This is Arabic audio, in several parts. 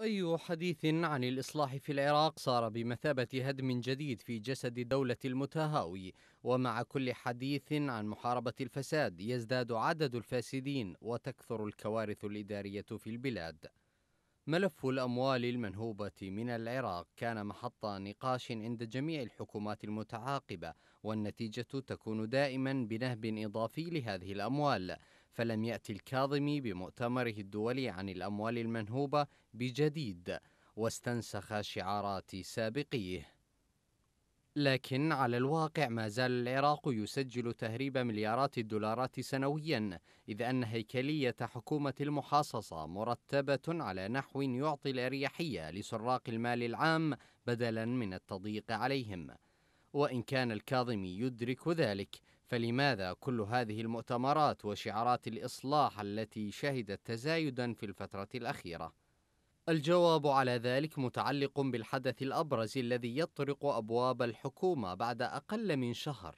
أي حديث عن الإصلاح في العراق صار بمثابة هدم جديد في جسد دولة المتهاوي ومع كل حديث عن محاربة الفساد يزداد عدد الفاسدين وتكثر الكوارث الإدارية في البلاد ملف الأموال المنهوبة من العراق كان محط نقاش عند جميع الحكومات المتعاقبة والنتيجة تكون دائما بنهب إضافي لهذه الأموال فلم يأتي الكاظمي بمؤتمره الدولي عن الأموال المنهوبة بجديد واستنسخ شعارات سابقيه لكن على الواقع ما زال العراق يسجل تهريب مليارات الدولارات سنويا إذ أن هيكلية حكومة المحاصصة مرتبة على نحو يعطي الأريحية لسراق المال العام بدلا من التضييق عليهم وإن كان الكاظمي يدرك ذلك فلماذا كل هذه المؤتمرات وشعارات الإصلاح التي شهدت تزايدا في الفترة الأخيرة؟ الجواب على ذلك متعلق بالحدث الأبرز الذي يطرق أبواب الحكومة بعد أقل من شهر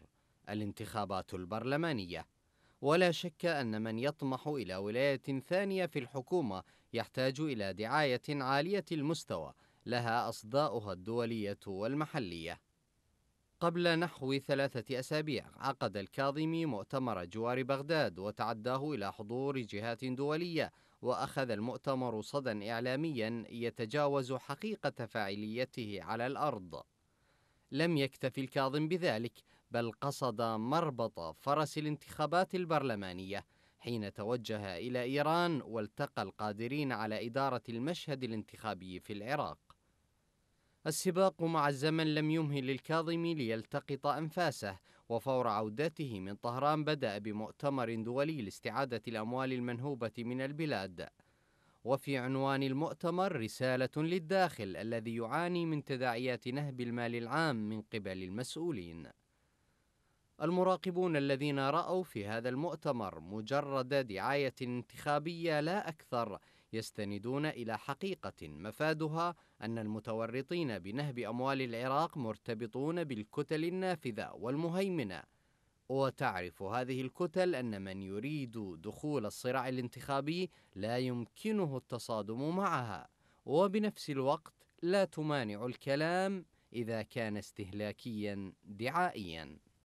الانتخابات البرلمانية ولا شك أن من يطمح إلى ولاية ثانية في الحكومة يحتاج إلى دعاية عالية المستوى لها أصداؤها الدولية والمحلية قبل نحو ثلاثة أسابيع عقد الكاظمي مؤتمر جوار بغداد وتعداه إلى حضور جهات دولية وأخذ المؤتمر صدى إعلاميا يتجاوز حقيقة فاعليته على الأرض لم يكتف الكاظم بذلك بل قصد مربط فرس الانتخابات البرلمانية حين توجه إلى إيران والتقى القادرين على إدارة المشهد الانتخابي في العراق السباق مع الزمن لم يمهل للكاظمي ليلتقط أنفاسه وفور عودته من طهران بدأ بمؤتمر دولي لاستعادة الأموال المنهوبة من البلاد وفي عنوان المؤتمر رسالة للداخل الذي يعاني من تداعيات نهب المال العام من قبل المسؤولين المراقبون الذين رأوا في هذا المؤتمر مجرد دعاية انتخابية لا أكثر يستندون إلى حقيقة مفادها أن المتورطين بنهب أموال العراق مرتبطون بالكتل النافذة والمهيمنة وتعرف هذه الكتل أن من يريد دخول الصراع الانتخابي لا يمكنه التصادم معها وبنفس الوقت لا تمانع الكلام إذا كان استهلاكيا دعائيا